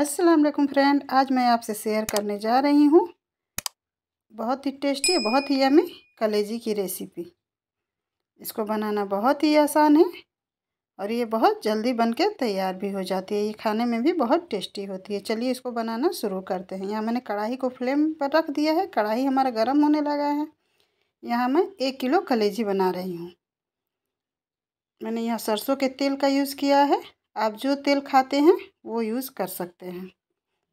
अस्सलाम वालेकुम फ्रेंड आज मैं आपसे शेयर करने जा रही हूँ बहुत ही टेस्टी बहुत ही यमी कलेजी की रेसिपी इसको बनाना बहुत ही आसान है और ये बहुत जल्दी बन के तैयार भी हो जाती है ये खाने में भी बहुत टेस्टी होती है चलिए इसको बनाना शुरू करते हैं यहाँ मैंने कढ़ाई को फ्लेम पर रख दिया है कढ़ाई हमारा गर्म होने लगा है यहाँ मैं एक किलो कलेजी बना रही हूँ मैंने यहाँ सरसों के तेल का यूज़ किया है आप जो तेल खाते हैं वो यूज़ कर सकते हैं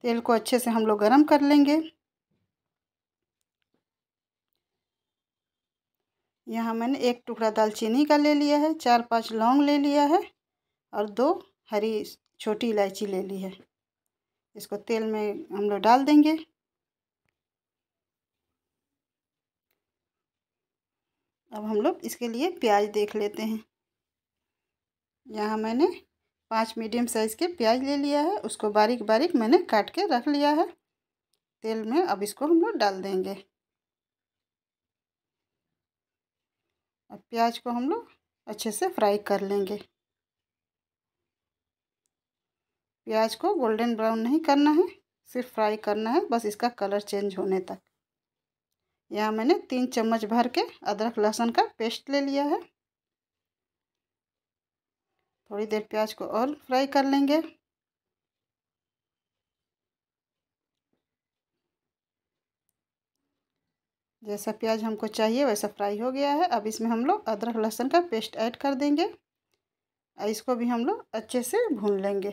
तेल को अच्छे से हम लोग गर्म कर लेंगे यहाँ मैंने एक टुकड़ा दालचीनी का ले लिया है चार पांच लौंग ले लिया है और दो हरी छोटी इलायची ले ली है इसको तेल में हम लोग डाल देंगे अब हम लोग इसके लिए प्याज देख लेते हैं यहाँ मैंने पाँच मीडियम साइज़ के प्याज ले लिया है उसको बारीक बारीक मैंने काट के रख लिया है तेल में अब इसको हम लोग डाल देंगे अब प्याज को हम लोग अच्छे से फ्राई कर लेंगे प्याज को गोल्डन ब्राउन नहीं करना है सिर्फ फ्राई करना है बस इसका कलर चेंज होने तक यहाँ मैंने तीन चम्मच भर के अदरक लहसुन का पेस्ट ले लिया है थोड़ी देर प्याज को और फ्राई कर लेंगे जैसा प्याज हमको चाहिए वैसा फ्राई हो गया है अब इसमें हम लोग अदरक लहसुन का पेस्ट ऐड कर देंगे और इसको भी हम लोग अच्छे से भून लेंगे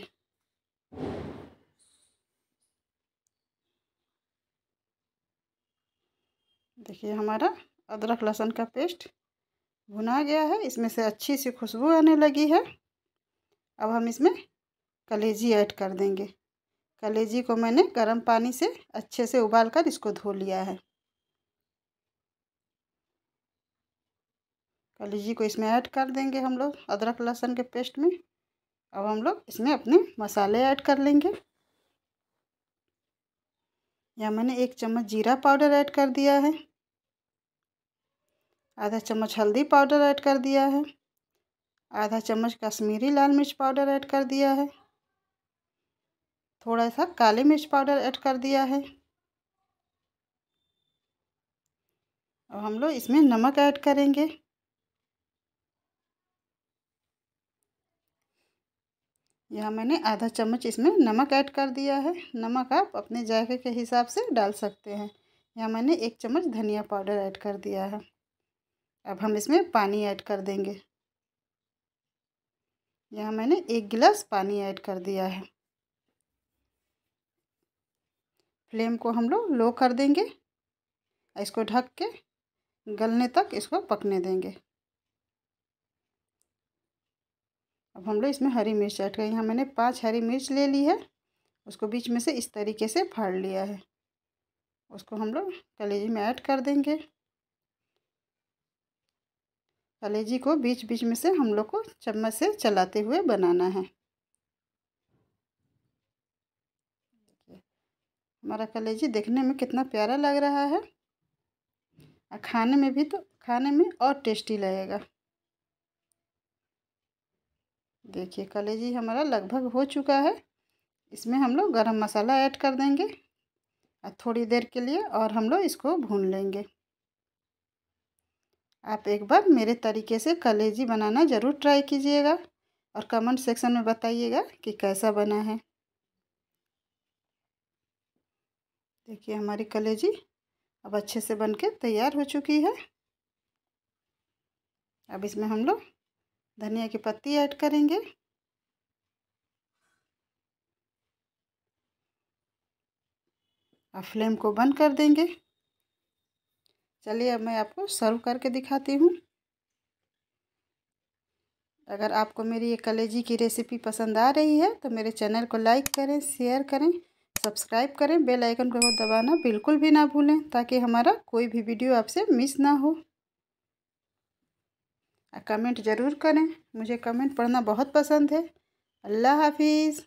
देखिए हमारा अदरक लहसुन का पेस्ट भुना गया है इसमें से अच्छी सी खुशबू आने लगी है अब हम इसमें कलेजी ऐड कर देंगे कलेजी को मैंने गर्म पानी से अच्छे से उबाल कर इसको धो लिया है कलेजी को इसमें ऐड कर देंगे हम लोग अदरक लहसुन के पेस्ट में अब हम लोग इसमें अपने मसाले ऐड कर लेंगे यहाँ मैंने एक चम्मच जीरा पाउडर ऐड कर दिया है आधा चम्मच हल्दी पाउडर ऐड कर दिया है आधा चम्मच कश्मीरी लाल मिर्च पाउडर ऐड कर दिया है थोड़ा सा काली मिर्च पाउडर ऐड कर दिया है अब हम लोग इसमें नमक ऐड करेंगे यहाँ मैंने आधा चम्मच इसमें नमक ऐड कर दिया है नमक आप अपने जायके के हिसाब से डाल सकते हैं यहाँ मैंने एक चम्मच धनिया पाउडर ऐड कर दिया है अब हम इसमें पानी ऐड कर देंगे यहाँ मैंने एक गिलास पानी ऐड कर दिया है फ्लेम को हम लोग लो कर देंगे इसको ढक के गलने तक इसको पकने देंगे अब हम लोग इसमें हरी मिर्च ऐड करें यहाँ मैंने पांच हरी मिर्च ले ली है उसको बीच में से इस तरीके से फाड़ लिया है उसको हम लोग कलेजी में ऐड कर देंगे कलेजी को बीच बीच में से हम लोग को चम्मच से चलाते हुए बनाना है हमारा कलेजी देखने में कितना प्यारा लग रहा है और खाने में भी तो खाने में और टेस्टी लगेगा देखिए कलेजी हमारा लगभग हो चुका है इसमें हम लोग गरम मसाला ऐड कर देंगे और थोड़ी देर के लिए और हम लोग इसको भून लेंगे आप एक बार मेरे तरीके से कलेजी बनाना ज़रूर ट्राई कीजिएगा और कमेंट सेक्शन में बताइएगा कि कैसा बना है देखिए हमारी कलेजी अब अच्छे से बन के तैयार हो चुकी है अब इसमें हम लोग धनिया की पत्ती ऐड करेंगे और फ्लेम को बंद कर देंगे चलिए अब मैं आपको सर्व करके दिखाती हूँ अगर आपको मेरी ये कलेजी की रेसिपी पसंद आ रही है तो मेरे चैनल को लाइक करें शेयर करें सब्सक्राइब करें बेल आइकन को दबाना बिल्कुल भी ना भूलें ताकि हमारा कोई भी वीडियो आपसे मिस ना हो कमेंट ज़रूर करें मुझे कमेंट पढ़ना बहुत पसंद है अल्लाह हाफिज़